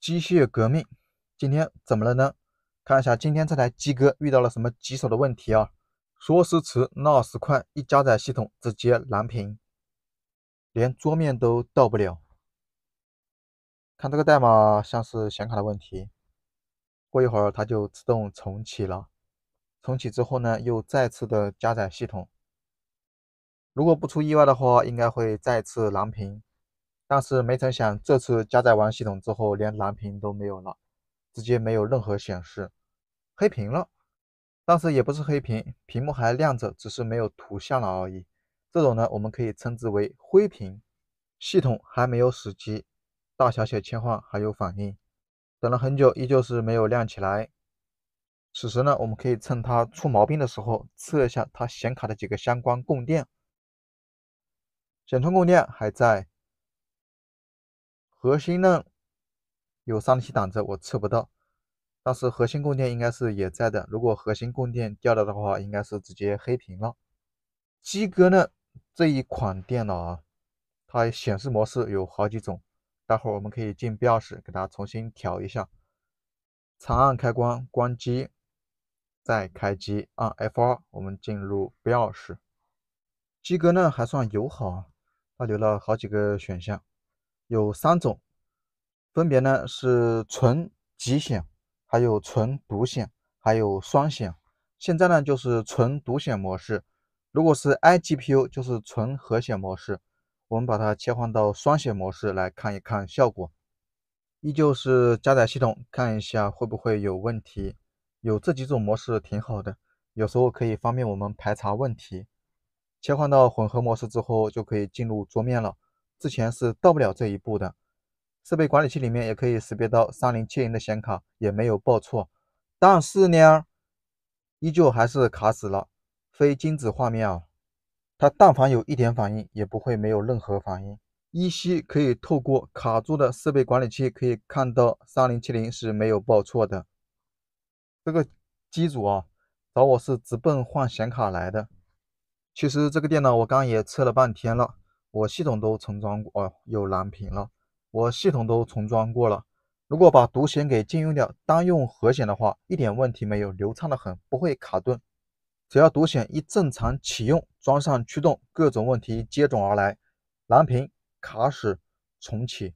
机械革命，今天怎么了呢？看一下今天这台机哥遇到了什么棘手的问题啊？说时迟，那时快，一加载系统直接蓝屏，连桌面都到不了。看这个代码像是显卡的问题。过一会儿它就自动重启了，重启之后呢，又再次的加载系统。如果不出意外的话，应该会再次蓝屏。但是没成想，这次加载完系统之后，连蓝屏都没有了，直接没有任何显示，黑屏了。但是也不是黑屏，屏幕还亮着，只是没有图像了而已。这种呢，我们可以称之为灰屏。系统还没有死机，大小写切换还有反应。等了很久，依旧是没有亮起来。此时呢，我们可以趁它出毛病的时候，测一下它显卡的几个相关供电。显存供电还在。核心呢有三七挡着我测不到，但是核心供电应该是也在的。如果核心供电掉了的话，应该是直接黑屏了。基哥呢这一款电脑啊，它显示模式有好几种，待会我们可以进标室给它重新调一下。长按开关关机，再开机按 F2 我们进入标室，基哥呢还算友好，啊，他留了好几个选项。有三种，分别呢是纯极显，还有纯独显，还有双显。现在呢就是纯独显模式，如果是 I GPU 就是纯核显模式。我们把它切换到双显模式来看一看效果，依旧是加载系统，看一下会不会有问题。有这几种模式挺好的，有时候可以方便我们排查问题。切换到混合模式之后，就可以进入桌面了。之前是到不了这一步的，设备管理器里面也可以识别到三零七零的显卡，也没有报错，但是呢，依旧还是卡死了，非静止画面啊，它但凡有一点反应也不会没有任何反应，依稀可以透过卡住的设备管理器可以看到三零七零是没有报错的，这个机组啊，找我是直奔换显卡来的，其实这个电脑我刚也测了半天了。我系统都重装过，哦，有蓝屏了。我系统都重装过了。如果把独显给禁用掉，单用核显的话，一点问题没有，流畅的很，不会卡顿。只要独显一正常启用，装上驱动，各种问题接踵而来，蓝屏、卡死、重启，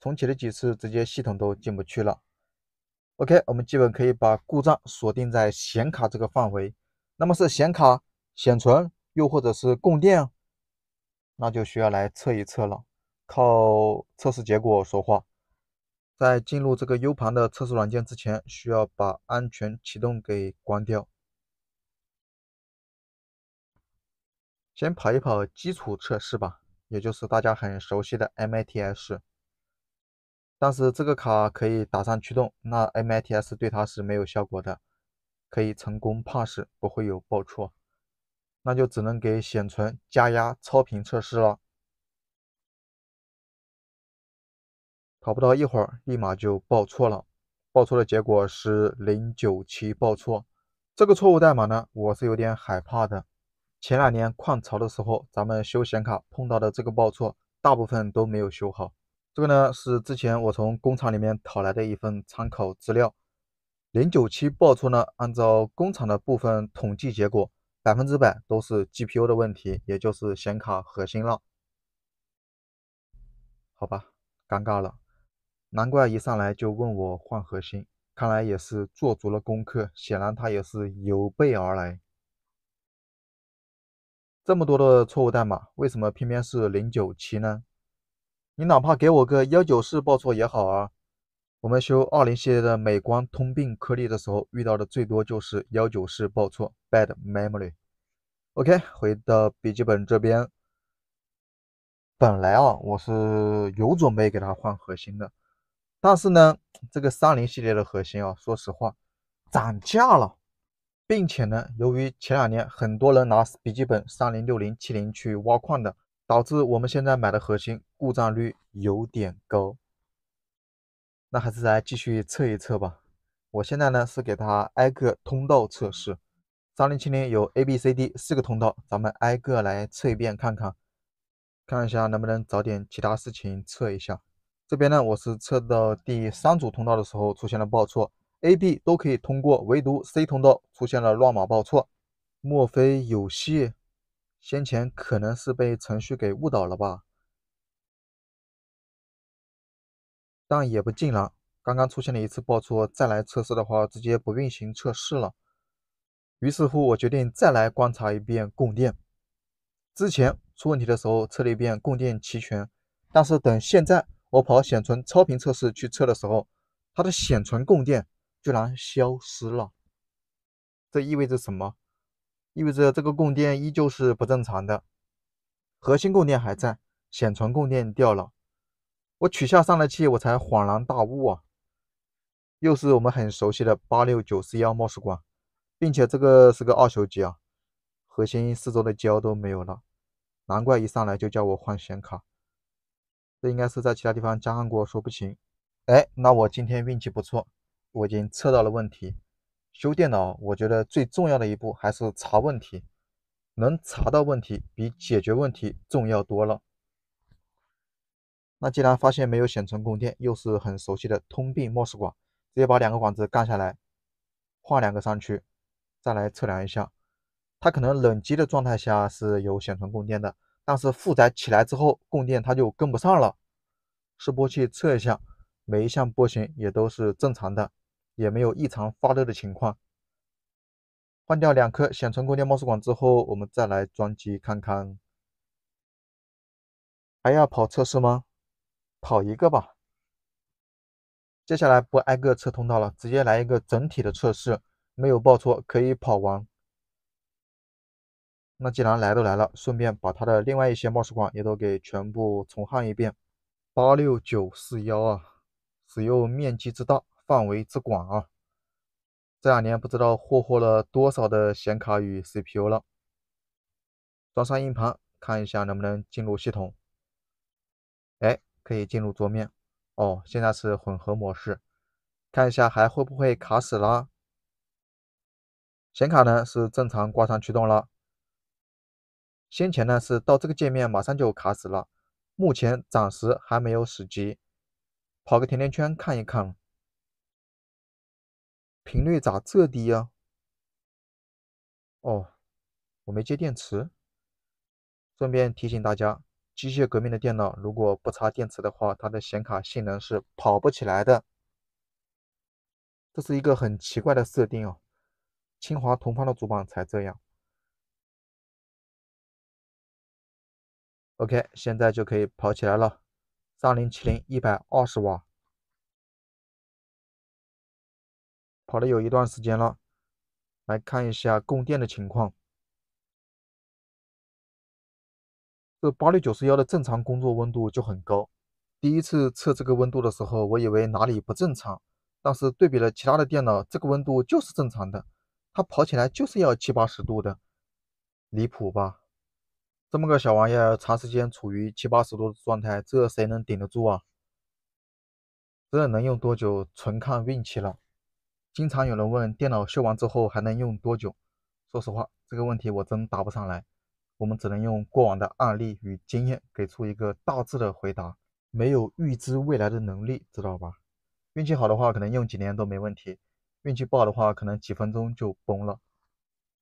重启了几次，直接系统都进不去了。OK，我们基本可以把故障锁定在显卡这个范围。那么是显卡、显存，又或者是供电？那就需要来测一测了，靠测试结果说话。在进入这个 U 盘的测试软件之前，需要把安全启动给关掉。先跑一跑基础测试吧，也就是大家很熟悉的 MITS。但是这个卡可以打上驱动，那 MITS 对它是没有效果的，可以成功 pass，不会有报错。那就只能给显存加压、超频测试了，跑不到一会儿，立马就报错了。报错的结果是零九七报错，这个错误代码呢，我是有点害怕的。前两年矿潮的时候，咱们修显卡碰到的这个报错，大部分都没有修好。这个呢，是之前我从工厂里面讨来的一份参考资料。零九七报错呢，按照工厂的部分统计结果。百分之百都是 GPU 的问题，也就是显卡核心了，好吧，尴尬了，难怪一上来就问我换核心，看来也是做足了功课，显然他也是有备而来。这么多的错误代码，为什么偏偏是零九七呢？你哪怕给我个幺九四报错也好啊。我们修二零系列的美光通病颗粒的时候，遇到的最多就是幺九式报错 bad memory。OK，回到笔记本这边，本来啊我是有准备给它换核心的，但是呢，这个三零系列的核心啊，说实话，涨价了，并且呢，由于前两年很多人拿笔记本三零六零七零去挖矿的，导致我们现在买的核心故障率有点高。那还是来继续测一测吧。我现在呢是给它挨个通道测试，三零七零有 A、B、C、D 四个通道，咱们挨个来测一遍看看，看一下能不能找点其他事情测一下。这边呢，我是测到第三组通道的时候出现了报错，A、B 都可以通过，唯独 C 通道出现了乱码报错。莫非有戏？先前可能是被程序给误导了吧？但也不尽然，刚刚出现了一次报错，再来测试的话，直接不运行测试了。于是乎，我决定再来观察一遍供电。之前出问题的时候，测了一遍供电齐全，但是等现在我跑显存超频测试去测的时候，它的显存供电居然消失了。这意味着什么？意味着这个供电依旧是不正常的，核心供电还在，显存供电掉了。我取下散热器，我才恍然大悟啊，又是我们很熟悉的八六九四幺 mos 管，并且这个是个二手机啊，核心四周的胶都没有了，难怪一上来就叫我换显卡。这应该是在其他地方加上过，说不行。哎，那我今天运气不错，我已经测到了问题。修电脑，我觉得最重要的一步还是查问题，能查到问题比解决问题重要多了。那既然发现没有显存供电，又是很熟悉的通病，mos 管，直接把两个管子干下来，换两个上去，再来测量一下。它可能冷机的状态下是有显存供电的，但是负载起来之后供电它就跟不上了。示波器测一下，每一项波形也都是正常的，也没有异常发热的情况。换掉两颗显存供电 mos 管之后，我们再来装机看看，还要跑测试吗？跑一个吧，接下来不挨个测通道了，直接来一个整体的测试，没有报错可以跑完。那既然来都来了，顺便把它的另外一些冒失款也都给全部重焊一遍。八六九四幺，使用面积之大，范围之广啊！这两年不知道霍霍了多少的显卡与 CPU 了。装上硬盘，看一下能不能进入系统。哎。可以进入桌面，哦，现在是混合模式，看一下还会不会卡死啦。显卡呢是正常挂上驱动了，先前呢是到这个界面马上就卡死了，目前暂时还没有死机，跑个甜甜圈看一看，频率咋这低呀？哦，我没接电池，顺便提醒大家。机械革命的电脑如果不插电池的话，它的显卡性能是跑不起来的。这是一个很奇怪的设定哦，清华同方的主板才这样。OK，现在就可以跑起来了，三零七零一百二十瓦，跑了有一段时间了，来看一下供电的情况。这八六九四幺的正常工作温度就很高，第一次测这个温度的时候，我以为哪里不正常，但是对比了其他的电脑，这个温度就是正常的。它跑起来就是要七八十度的，离谱吧？这么个小玩意儿，长时间处于七八十度的状态，这谁能顶得住啊？这能用多久，纯看运气了。经常有人问电脑修完之后还能用多久，说实话，这个问题我真答不上来。我们只能用过往的案例与经验给出一个大致的回答，没有预知未来的能力，知道吧？运气好的话，可能用几年都没问题；运气不好的话，可能几分钟就崩了。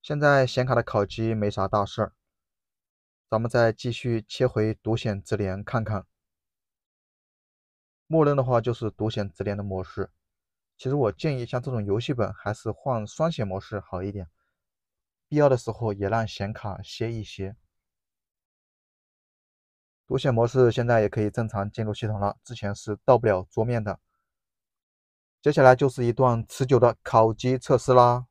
现在显卡的烤机没啥大事儿，咱们再继续切回独显直连看看。默认的话就是独显直连的模式。其实我建议，像这种游戏本还是换双显模式好一点。必要的时候也让显卡歇一歇。独显模式现在也可以正常进入系统了，之前是到不了桌面的。接下来就是一段持久的烤机测试啦。